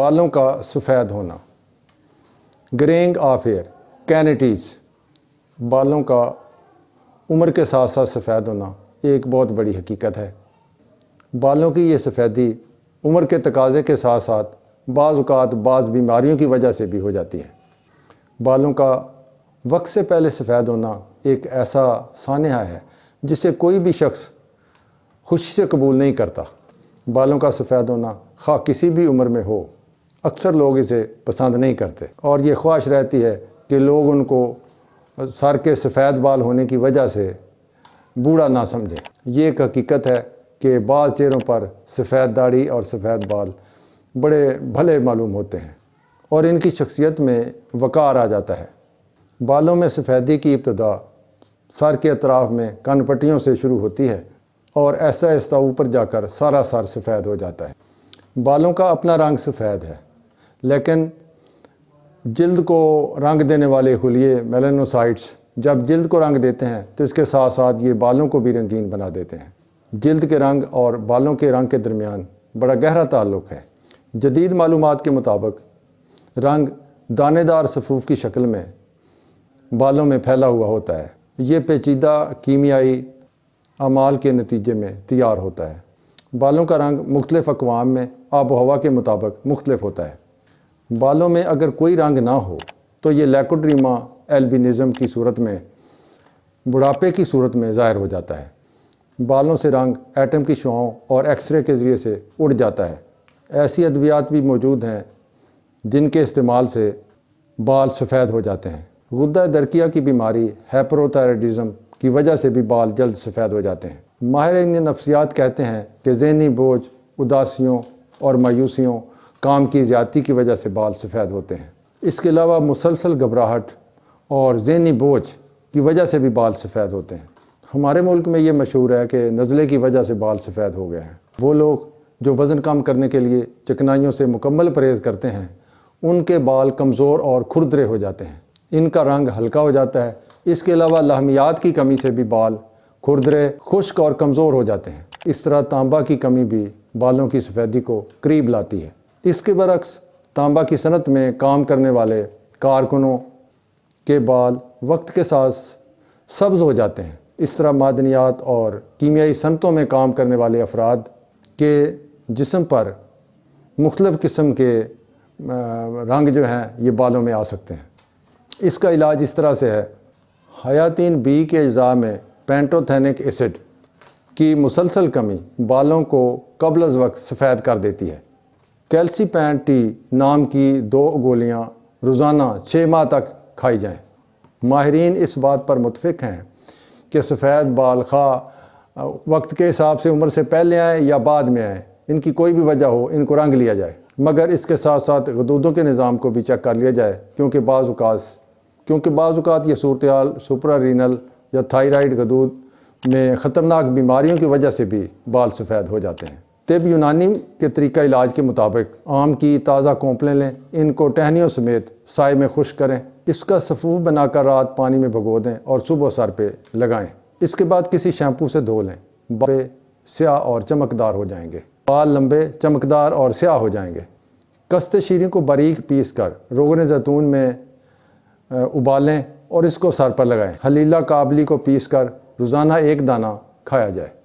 बालों का सफ़ेद होना ग्रेंग ऑफ एयर कैनिटीज़ बालों का उम्र के साथ साथ सफ़ेद होना एक बहुत बड़ी हकीकत है बालों की ये सफ़ेदी उम्र के तकाजे के साथ साथ बाज़ात बाज़ बीमारियों की वजह से भी हो जाती है बालों का वक्त से पहले सफ़ेद होना एक ऐसा सानहा है जिसे कोई भी शख्स खुशी से कबूल नहीं करता बालों का सफ़ेद होना खा किसी भी उम्र में हो अक्सर लोग इसे पसंद नहीं करते और ये ख्वाहिश रहती है कि लोग उनको सर के सफ़ेद बाल होने की वजह से बूढ़ा ना समझें ये एक हकीकत है कि बाज़ चेहरों पर सफ़ेद दाढ़ी और सफ़ेद बाल बड़े भले मालूम होते हैं और इनकी शख्सियत में वक़ार आ जाता है बालों में सफ़ेदी की इब्तदा सर के अतराफ़ में कनपट्टियों से शुरू होती है और ऐसा ऐसा ऊपर जाकर सारा सर सफ़ेद हो जाता है बालों का अपना रंग सफ़ेद है लेकिन जल्द को रंग देने वाले खुलिए मेलनोसाइट्स जब जल्द को रंग देते हैं तो इसके साथ साथ ये बालों को भी रंगीन बना देते हैं जल्द के रंग और बालों के रंग के दरमियान बड़ा गहरा ताल्लुक है जदीद मालूम के मुताबिक रंग दानेदार सफूफ की शक्ल में बालों में फैला हुआ होता है ये पेचीदा कीमियाई अमाल के नतीजे में तैयार होता है बालों का रंग मुख्तफ़ अकवाम में आबो हवा के मुताबिक मुख्तफ होता है बालों में अगर कोई रंग ना हो तो ये लैकोड्रीमा एल्बिनिज़म की सूरत में बुढ़ापे की सूरत में ज़ाहिर हो जाता है बालों से रंग एटम की शुआओं और एक्सरे के ज़रिए से उड़ जाता है ऐसी अद्वियात भी मौजूद हैं जिनके इस्तेमाल से बाल सफ़ेद हो जाते हैं गुदा दरकिया की बीमारी हैपरोथायरडिज़म की वजह से भी बाल जल्द सफ़ेद हो जाते हैं माहरीन नफसियात कहते हैं कि जहनी बोझ उदासियों और मायूसियों काम की ज़्यादती की वजह से बाल सफ़ेद होते हैं इसके अलावा मुसलसल घबराहट और जहनी बोझ की वजह से भी बाल सफ़ेद होते हैं हमारे मुल्क में ये मशहूर है कि नज़ले की वजह से बाल सफ़ेद हो गए हैं वो लोग जो वज़न कम करने के लिए चिकनाइयों से मुकम्मल परहेज़ करते हैं उनके बाल कमज़ोर और खुरदरे हो जाते हैं इनका रंग हल्का हो जाता है इसके अलावा लहमियात की कमी से भी बाल खुरदरे खुश्क और कमज़ोर हो जाते हैं इस तरह तांबा की कमी भी बालों की सफ़ेदी को करीब लाती है इसके बरक्स तांबा की सनत में काम करने वाले कारकुनों के बाल वक्त के साथ सब्ज़ हो जाते हैं इस तरह मादनियात और कीमियाई सनतों में काम करने वाले अफराद के जिसम पर मुख्तफ किस्म के रंग जो हैं ये बालों में आ सकते हैं इसका इलाज इस तरह से है हयातीन बी के अज़ा में पेंटोथेनिक एसिड की मुसलसल कमी बालों को कबल वक्त सफ़ेद कर देती है कैल्सीपैन टी नाम की दो गोलियां रोज़ाना छः माह तक खाई जाएं। माहरीन इस बात पर मुतफिक हैं कि सफ़ेद बाल खा वक्त के हिसाब से उम्र से पहले आए या बाद में आए इनकी कोई भी वजह हो इनको रंग लिया जाए मगर इसके साथ साथ गदूदों के निज़ाम को भी चेक कर लिया जाए क्योंकि बाज़ात क्योंकि बाज़ात यह सूरत हाल सुपरारीनल या थायराइड गदूद में ख़तरनाक बीमारियों की वजह से भी बाल सफ़ेद हो जाते हैं तिब यूनानी के तरीका इलाज के मुताबिक आम की ताज़ा कोंपलें लें इनको टहनियों समेत साय में खुश करें इसका सफूफ बनाकर रात पानी में भगो दें और सुबह सर पे लगाएं इसके बाद किसी शैम्पू से धो लें बाल स्याह और चमकदार हो जाएंगे बाल लंबे चमकदार और स्याह हो जाएंगे कस्त शीरी को बारीक पीस कर रोगन जैतून में उबालें और इसको सर पर लगाएं हलीला काबली को पीस कर रोज़ाना एक दाना खाया जाए